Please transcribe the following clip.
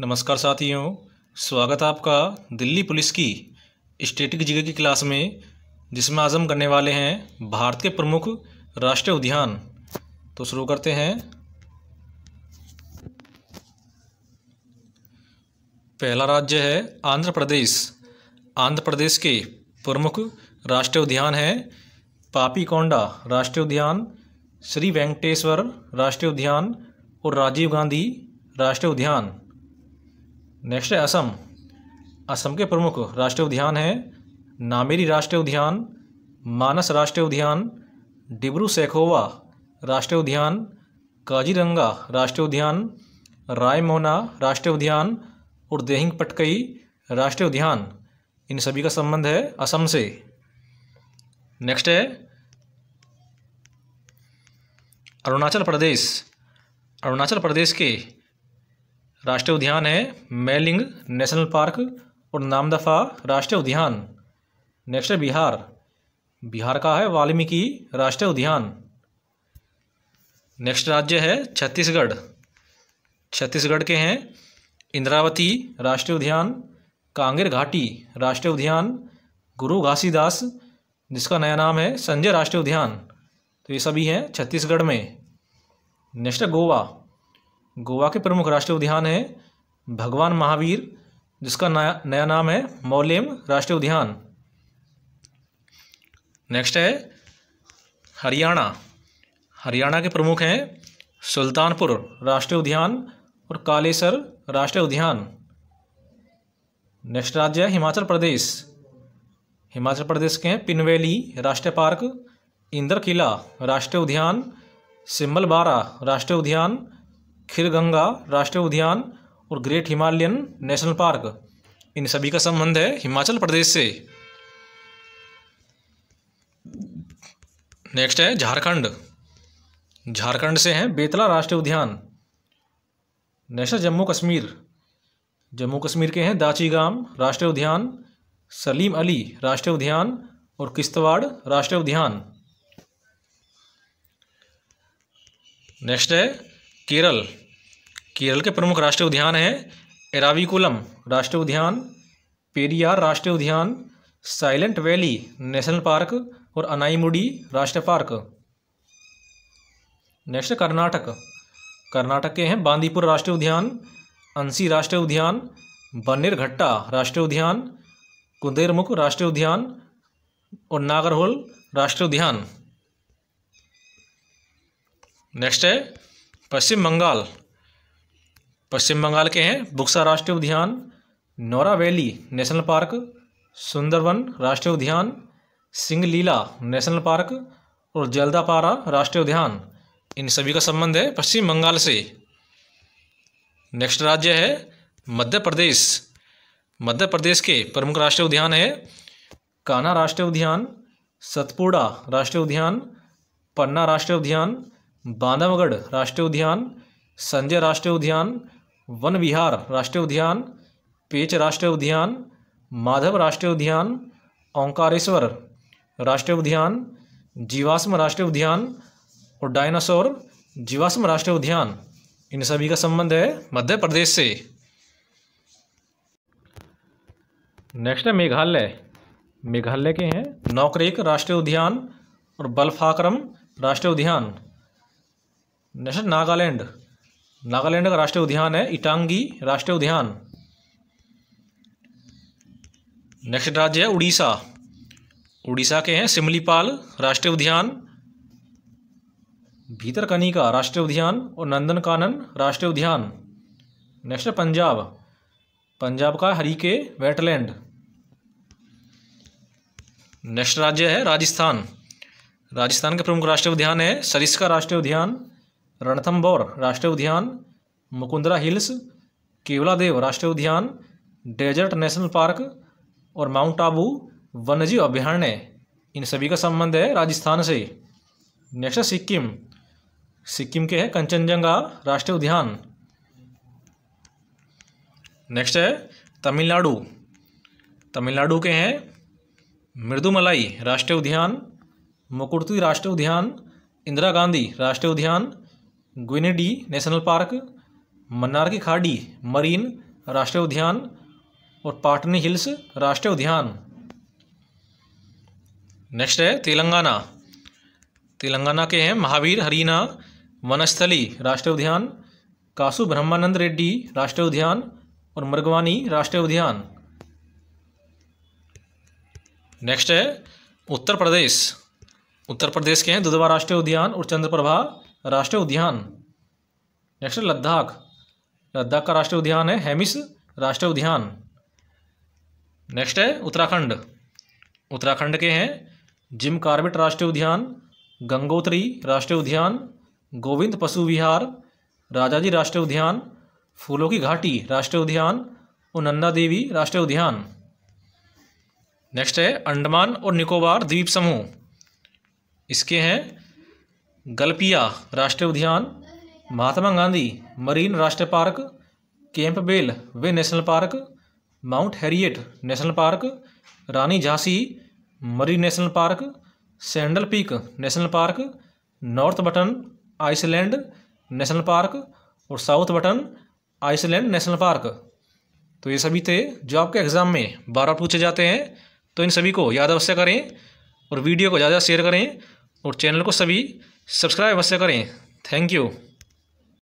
नमस्कार साथियों स्वागत है आपका दिल्ली पुलिस की स्टेटिक जिगे की क्लास में जिसमें आज हम करने वाले हैं भारत के प्रमुख राष्ट्रीय उद्यान तो शुरू करते हैं पहला राज्य है आंध्र प्रदेश आंध्र प्रदेश के प्रमुख राष्ट्रीय उद्यान है पापीकोंडा राष्ट्रीय उद्यान श्री वेंकटेश्वर राष्ट्रीय उद्यान और राजीव गांधी राष्ट्रीय उद्यान नेक्स्ट है असम असम के प्रमुख राष्ट्रीय उद्यान हैं नामेरी राष्ट्रीय उद्यान मानस राष्ट्रीय उद्यान डिब्रू सैखोवा राष्ट्रीय उद्यान काजीरंगा राष्ट्रीय उद्यान रायमोना राष्ट्रीय उद्यान और देहिंग पटकई राष्ट्रीय उद्यान इन सभी का संबंध है असम से नेक्स्ट है अरुणाचल प्रदेश अरुणाचल प्रदेश के राष्ट्रीय उद्यान है मैलिंग नेशनल पार्क और नामदफा राष्ट्रीय उद्यान नेक्स्ट है बिहार बिहार का है वाल्मीकि राष्ट्रीय उद्यान नेक्स्ट राज्य है छत्तीसगढ़ छत्तीसगढ़ के हैं इंद्रावती राष्ट्रीय उद्यान कांगेर घाटी राष्ट्रीय उद्यान गुरु घासीदास जिसका नया नाम है संजय राष्ट्रीय उद्यान तो ये सभी हैं छत्तीसगढ़ में नेक्स्ट है गोवा गोवा के प्रमुख राष्ट्रीय उद्यान है भगवान महावीर जिसका नया नया नाम है मौलेम राष्ट्रीय उद्यान नेक्स्ट है हरियाणा हरियाणा के प्रमुख हैं सुल्तानपुर राष्ट्रीय उद्यान और कालेसर राष्ट्रीय उद्यान नेक्स्ट राज्य है हिमाचल प्रदेश हिमाचल प्रदेश के हैं पिनवेली राष्ट्रीय पार्क इंदर किला राष्ट्रीय उद्यान सिम्बल बारा राष्ट्रीय उद्यान गंगा राष्ट्रीय उद्यान और ग्रेट हिमालयन नेशनल पार्क इन सभी का संबंध है हिमाचल प्रदेश से नेक्स्ट है झारखंड झारखंड से है बेतला राष्ट्रीय उद्यान नेशनल जम्मू कश्मीर जम्मू कश्मीर के हैं दाचीगाम राष्ट्रीय उद्यान सलीम अली राष्ट्रीय उद्यान और किश्तवाड़ राष्ट्रीय उद्यान नेक्स्ट है केरल केरल के प्रमुख राष्ट्रीय उद्यान हैं एराविकुलम राष्ट्रीय उद्यान पेरियार राष्ट्रीय उद्यान साइलेंट वैली नेशनल पार्क और अनाईमुडी राष्ट्रीय पार्क नेक्स्ट कर्नाटक कर्नाटक के हैं बांदीपुर राष्ट्रीय उद्यान अंसी राष्ट्रीय उद्यान बनेरघट्टा राष्ट्रीय उद्यान कुंदेरमुख राष्ट्रीय उद्यान और नागरहोल राष्ट्रीय उद्यान नेक्स्ट है पश्चिम बंगाल पश्चिम बंगाल के हैं बुक्सा राष्ट्रीय उद्यान Neora Valley National Park Sundarban राष्ट्रीय उद्यान सिंगलीला नेशनल पार्क और जल्दापारा राष्ट्रीय उद्यान इन सभी का संबंध है पश्चिम बंगाल से नेक्स्ट राज्य है मध्य प्रदेश मध्य प्रदेश के प्रमुख राष्ट्रीय उद्यान है कान्हा राष्ट्रीय उद्यान सतपुड़ा राष्ट्रीय उद्यान पन्ना राष्ट्रीय उद्यान बांधवगढ़ राष्ट्रीय उद्यान संजय राष्ट्रीय उद्यान वन विहार राष्ट्रीय उद्यान पेच राष्ट्रीय उद्यान माधव राष्ट्रीय उद्यान ओंकारेश्वर राष्ट्रीय उद्यान जीवाश्म राष्ट्रीय उद्यान और डायनासोर जीवाश्म राष्ट्रीय उद्यान इन सभी का संबंध है मध्य प्रदेश से नेक्स्ट है मेघालय मेघालय के हैं नौकरेक राष्ट्रीय उद्यान और बल्फाक्रम राष्ट्रीय उद्यान नेक्स्ट नागालैंड नागालैंड का राष्ट्रीय उद्यान है इटांगी राष्ट्रीय उद्यान नेक्स्ट राज्य है उड़ीसा उड़ीसा के हैं सिमलीपाल राष्ट्रीय उद्यान भीतरकनिका राष्ट्रीय उद्यान और नंदनकानन राष्ट्रीय उद्यान नेक्स्ट है पंजाब पंजाब का हरीके वेटलैंड नेक्स्ट राज्य है राजस्थान राजस्थान के प्रमुख राष्ट्रीय उद्यान है सरिस्का राष्ट्रीय उद्यान रणथम्बोर राष्ट्रीय उद्यान मुकुंदरा हिल्स केवलादेव राष्ट्रीय उद्यान डेजर्ट नेशनल पार्क और माउंट आबू वन्यजीव अभ्यारण्य इन सभी का संबंध है राजस्थान से नेक्स्ट सिक्किम सिक्किम के है कंचनजंगा राष्ट्रीय उद्यान नेक्स्ट है तमिलनाडु तमिलनाडु के हैं मृदुमलाई राष्ट्रीय उद्यान मुकुर्ती राष्ट्रीय उद्यान इंदिरा गांधी राष्ट्रीय उद्यान ग्विनेडी नेशनल पार्क मन्नार की खाड़ी मरीन राष्ट्रीय उद्यान और पाटनी हिल्स राष्ट्रीय उद्यान नेक्स्ट है तेलंगाना तेलंगाना के हैं महावीर हरीना वनस्थली राष्ट्रीय उद्यान कासु ब्रह्मानंद रेड्डी राष्ट्रीय उद्यान और मृगवानी राष्ट्रीय उद्यान नेक्स्ट है उत्तर प्रदेश उत्तर प्रदेश के हैं दुधवा राष्ट्रीय उद्यान और चंद्रप्रभा राष्ट्रीय उद्यान नेक्स्ट लद्दाख लद्दाख का राष्ट्रीय उद्यान है हेमिस राष्ट्रीय उद्यान नेक्स्ट है उत्तराखंड उत्तराखंड के हैं जिम कार्बेट राष्ट्रीय उद्यान गंगोत्री राष्ट्रीय उद्यान गोविंद पशु विहार राजाजी राष्ट्रीय उद्यान फूलों की घाटी राष्ट्रीय उद्यान और नंदा देवी राष्ट्रीय उद्यान नेक्स्ट है अंडमान और निकोबार द्वीप समूह इसके हैं गलपिया राष्ट्रीय उद्यान महात्मा गांधी मरीन राष्ट्रीय Park Campbell Bay National Park Mount Harriet National Park Rani Jhansi Marine National Park Saddle Peak National Park North Button Island National Park और South Button Island National Park तो ये सभी थे जो आपके एग्ज़ाम में बारह पूछे जाते हैं तो इन सभी को याद अवश्य करें और वीडियो को ज़्यादा शेयर करें और चैनल को सभी सब्सक्राइब अवश्य करें थैंक यू